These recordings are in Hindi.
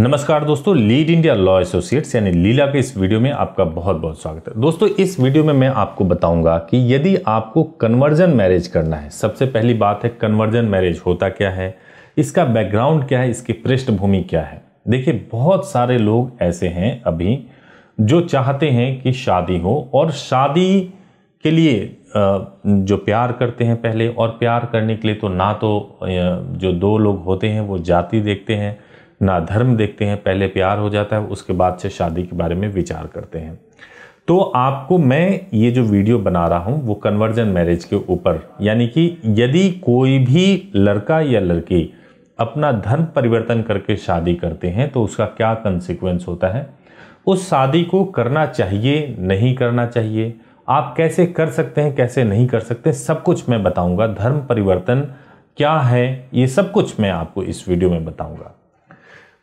नमस्कार दोस्तों लीड इंडिया लॉ एसोसिएट्स यानी लीला के इस वीडियो में आपका बहुत बहुत स्वागत है दोस्तों इस वीडियो में मैं आपको बताऊंगा कि यदि आपको कन्वर्जन मैरिज करना है सबसे पहली बात है कन्वर्जन मैरिज होता क्या है इसका बैकग्राउंड क्या है इसकी पृष्ठभूमि क्या है देखिए बहुत सारे लोग ऐसे हैं अभी जो चाहते हैं कि शादी हो और शादी के लिए जो प्यार करते हैं पहले और प्यार करने के लिए तो ना तो जो दो लोग होते हैं वो जाति देखते हैं ना धर्म देखते हैं पहले प्यार हो जाता है उसके बाद से शादी के बारे में विचार करते हैं तो आपको मैं ये जो वीडियो बना रहा हूँ वो कन्वर्जन मैरिज के ऊपर यानी कि यदि कोई भी लड़का या लड़की अपना धर्म परिवर्तन करके शादी करते हैं तो उसका क्या कंसिक्वेंस होता है उस शादी को करना चाहिए नहीं करना चाहिए आप कैसे कर सकते हैं कैसे नहीं कर सकते सब कुछ मैं बताऊंगा धर्म परिवर्तन क्या है ये सब कुछ मैं आपको इस वीडियो में बताऊंगा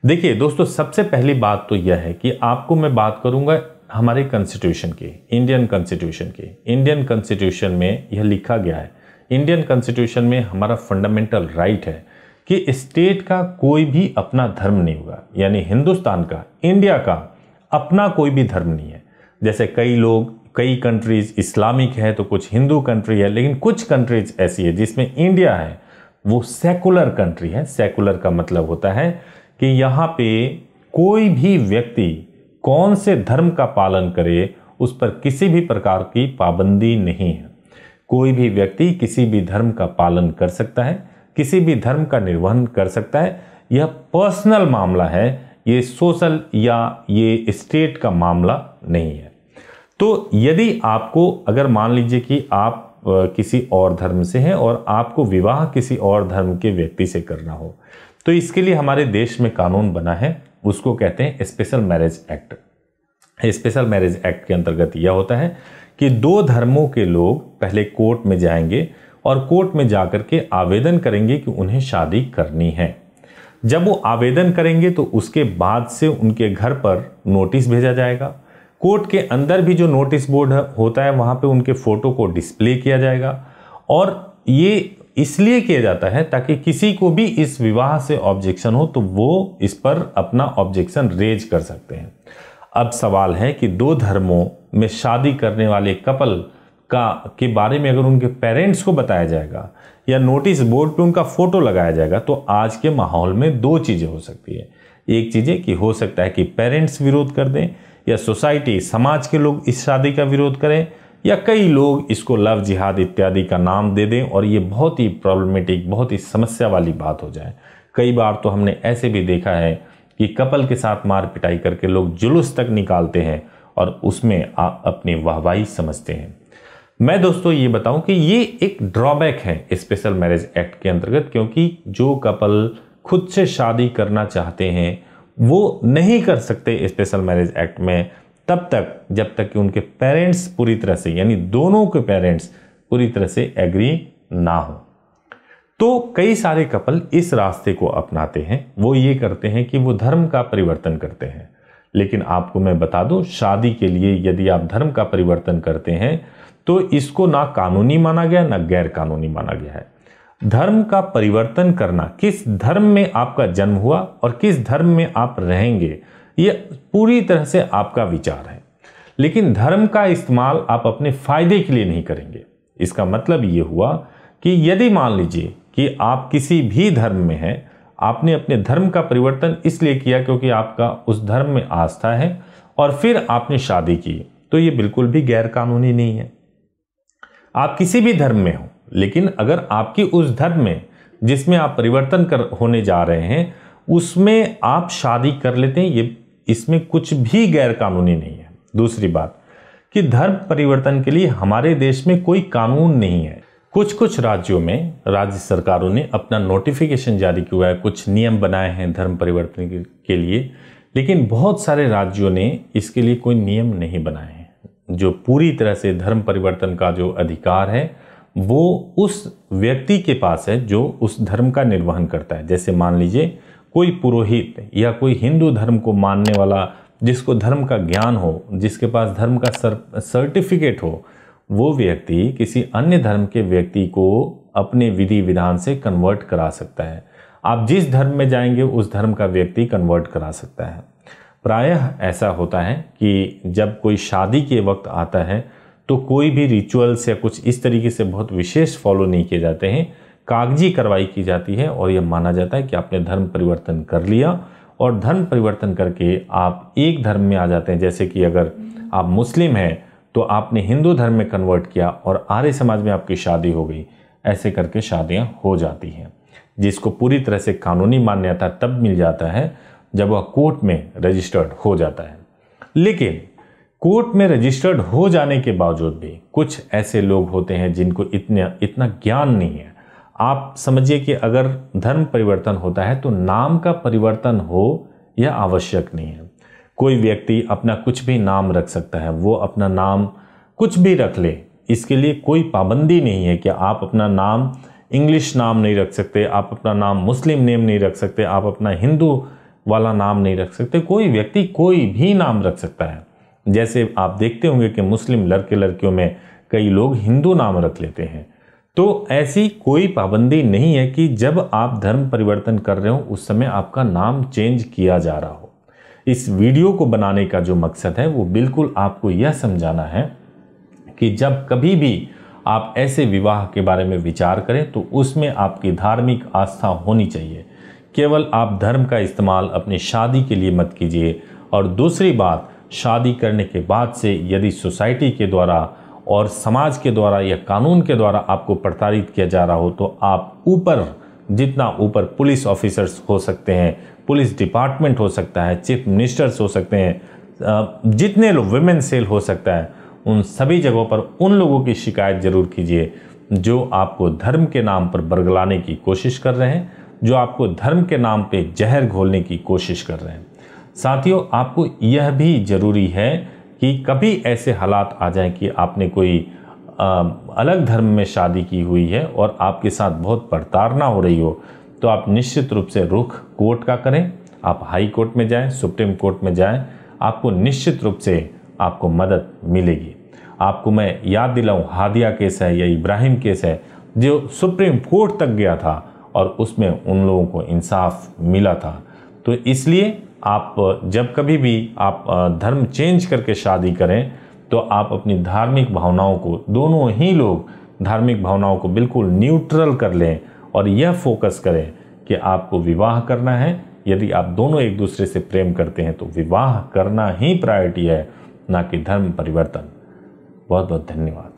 देखिए दोस्तों सबसे पहली बात तो यह है कि आपको मैं बात करूंगा हमारे कॉन्स्टिट्यूशन के इंडियन कॉन्स्टिट्यूशन के इंडियन कॉन्स्टिट्यूशन में यह लिखा गया है इंडियन कॉन्स्टिट्यूशन में हमारा फंडामेंटल राइट है कि स्टेट का कोई भी अपना धर्म नहीं होगा यानी हिंदुस्तान का इंडिया का अपना कोई भी धर्म नहीं है जैसे कई लोग कई कंट्रीज़ इस्लामिक है तो कुछ हिंदू कंट्री है लेकिन कुछ कंट्रीज ऐसी है जिसमें इंडिया है वो सेकुलर कंट्री है सेकुलर का मतलब होता है कि यहाँ पे कोई भी व्यक्ति कौन से धर्म का पालन करे उस पर किसी भी प्रकार की पाबंदी नहीं है कोई भी व्यक्ति किसी भी धर्म का पालन कर सकता है किसी भी धर्म का निर्वहन कर सकता है यह पर्सनल मामला है ये सोशल या ये स्टेट का मामला नहीं है तो यदि आपको अगर मान लीजिए कि आप किसी और धर्म से हैं और आपको विवाह किसी और धर्म के व्यक्ति से करना हो तो इसके लिए हमारे देश में कानून बना है उसको कहते हैं special marriage act special marriage act के अंतर्गत यह होता है कि दो धर्मों के लोग पहले कोर्ट में जाएंगे और कोर्ट में जाकर के आवेदन करेंगे कि उन्हें शादी करनी है जब वो आवेदन करेंगे तो उसके बाद से उनके घर पर नोटिस भेजा जाएगा कोर्ट के अंदर भी जो नोटिस बोर्ड होता है वहाँ पे उनके फ़ोटो को डिस्प्ले किया जाएगा और ये इसलिए किया जाता है ताकि किसी को भी इस विवाह से ऑब्जेक्शन हो तो वो इस पर अपना ऑब्जेक्शन रेज कर सकते हैं अब सवाल है कि दो धर्मों में शादी करने वाले कपल का के बारे में अगर उनके पेरेंट्स को बताया जाएगा या नोटिस बोर्ड पे उनका फ़ोटो लगाया जाएगा तो आज के माहौल में दो चीज़ें हो सकती है एक चीज़ है कि हो सकता है कि पेरेंट्स विरोध कर दें या सोसाइटी समाज के लोग इस शादी का विरोध करें या कई लोग इसको लव जिहाद इत्यादि का नाम दे दें और ये बहुत ही प्रॉब्लमेटिक बहुत ही समस्या वाली बात हो जाए कई बार तो हमने ऐसे भी देखा है कि कपल के साथ मार पिटाई करके लोग जुलूस तक निकालते हैं और उसमें आप अपनी वाहवाही समझते हैं मैं दोस्तों ये बताऊं कि ये एक ड्रॉबैक है स्पेशल मैरिज एक्ट के अंतर्गत क्योंकि जो कपल खुद से शादी करना चाहते हैं वो नहीं कर सकते स्पेशल मैरिज एक्ट में तब तक जब तक कि उनके पेरेंट्स पूरी तरह से यानी दोनों के पेरेंट्स पूरी तरह से एग्री ना हो तो कई सारे कपल इस रास्ते को अपनाते हैं वो ये करते हैं कि वो धर्म का परिवर्तन करते हैं लेकिन आपको मैं बता दूं शादी के लिए यदि आप धर्म का परिवर्तन करते हैं तो इसको ना कानूनी माना गया ना गैर कानूनी माना गया है धर्म का परिवर्तन करना किस धर्म में आपका जन्म हुआ और किस धर्म में आप रहेंगे ये पूरी तरह से आपका विचार है लेकिन धर्म का इस्तेमाल आप अपने फायदे के लिए नहीं करेंगे इसका मतलब ये हुआ कि यदि मान लीजिए कि आप किसी भी धर्म में हैं आपने अपने धर्म का परिवर्तन इसलिए किया क्योंकि आपका उस धर्म में आस्था है और फिर आपने शादी की तो ये बिल्कुल भी गैरकानूनी नहीं है आप किसी भी धर्म में हो लेकिन अगर आपकी उस धर्म में जिसमें आप परिवर्तन कर होने जा रहे हैं उसमें आप शादी कर लेते हैं ये इसमें कुछ भी गैर कानूनी नहीं है दूसरी बात कि धर्म परिवर्तन के लिए हमारे देश में कोई कानून नहीं है कुछ कुछ राज्यों में राज्य सरकारों ने अपना नोटिफिकेशन जारी किया है कुछ नियम बनाए हैं धर्म परिवर्तन के लिए लेकिन बहुत सारे राज्यों ने इसके लिए कोई नियम नहीं बनाए हैं जो पूरी तरह से धर्म परिवर्तन का जो अधिकार है वो उस व्यक्ति के पास है जो उस धर्म का निर्वहन करता है जैसे मान लीजिए कोई पुरोहित या कोई हिंदू धर्म को मानने वाला जिसको धर्म का ज्ञान हो जिसके पास धर्म का सर, सर्टिफिकेट हो वो व्यक्ति किसी अन्य धर्म के व्यक्ति को अपने विधि विधान से कन्वर्ट करा सकता है आप जिस धर्म में जाएंगे उस धर्म का व्यक्ति कन्वर्ट करा सकता है प्रायः ऐसा होता है कि जब कोई शादी के वक्त आता है तो कोई भी रिचुअल्स या कुछ इस तरीके से बहुत विशेष फॉलो नहीं किए जाते हैं कागजी कार्रवाई की जाती है और यह माना जाता है कि आपने धर्म परिवर्तन कर लिया और धर्म परिवर्तन करके आप एक धर्म में आ जाते हैं जैसे कि अगर आप मुस्लिम हैं तो आपने हिंदू धर्म में कन्वर्ट किया और आर्य समाज में आपकी शादी हो गई ऐसे करके शादियाँ हो जाती हैं जिसको पूरी तरह से कानूनी मान्यता तब मिल जाता है जब वह कोर्ट में रजिस्टर्ड हो जाता है लेकिन कोर्ट में रजिस्टर्ड हो जाने के बावजूद भी कुछ ऐसे लोग होते हैं जिनको इतने इतना ज्ञान नहीं है आप समझिए कि अगर धर्म परिवर्तन होता है तो नाम का परिवर्तन हो यह आवश्यक नहीं है कोई व्यक्ति अपना कुछ भी नाम रख सकता है वो अपना नाम कुछ भी रख ले इसके लिए कोई पाबंदी नहीं है कि आप अपना नाम इंग्लिश नाम नहीं रख सकते आप अपना नाम मुस्लिम नेम नहीं रख सकते आप अपना हिंदू वाला नाम नहीं रख सकते कोई व्यक्ति कोई भी नाम रख सकता है जैसे आप देखते होंगे कि मुस्लिम लड़के लड़कियों में कई लोग हिंदू नाम रख लेते हैं तो ऐसी कोई पाबंदी नहीं है कि जब आप धर्म परिवर्तन कर रहे हो उस समय आपका नाम चेंज किया जा रहा हो इस वीडियो को बनाने का जो मकसद है वो बिल्कुल आपको यह समझाना है कि जब कभी भी आप ऐसे विवाह के बारे में विचार करें तो उसमें आपकी धार्मिक आस्था होनी चाहिए केवल आप धर्म का इस्तेमाल अपनी शादी के लिए मत कीजिए और दूसरी बात शादी करने के बाद से यदि सोसाइटी के द्वारा और समाज के द्वारा या कानून के द्वारा आपको प्रताड़ित किया जा रहा हो तो आप ऊपर जितना ऊपर पुलिस ऑफिसर्स हो सकते हैं पुलिस डिपार्टमेंट हो सकता है चीफ मिनिस्टर्स हो सकते हैं जितने लोग वुमेन सेल हो सकता है उन सभी जगहों पर उन लोगों की शिकायत जरूर कीजिए जो आपको धर्म के नाम पर बरगलाने की कोशिश कर रहे हैं जो आपको धर्म के नाम पे जहर घोलने की कोशिश कर रहे हैं साथियों आपको यह भी जरूरी है कि कभी ऐसे हालात आ जाएं कि आपने कोई अलग धर्म में शादी की हुई है और आपके साथ बहुत प्रताड़ना हो रही हो तो आप निश्चित रूप से रुख कोर्ट का करें आप हाई कोर्ट में जाएं सुप्रीम कोर्ट में जाएं आपको निश्चित रूप से आपको मदद मिलेगी आपको मैं याद दिलाऊं हादिया केस है या इब्राहिम केस है जो सुप्रीम कोर्ट तक गया था और उसमें उन लोगों को इंसाफ मिला था तो इसलिए आप जब कभी भी आप धर्म चेंज करके शादी करें तो आप अपनी धार्मिक भावनाओं को दोनों ही लोग धार्मिक भावनाओं को बिल्कुल न्यूट्रल कर लें और यह फोकस करें कि आपको विवाह करना है यदि आप दोनों एक दूसरे से प्रेम करते हैं तो विवाह करना ही प्रायोरिटी है ना कि धर्म परिवर्तन बहुत बहुत धन्यवाद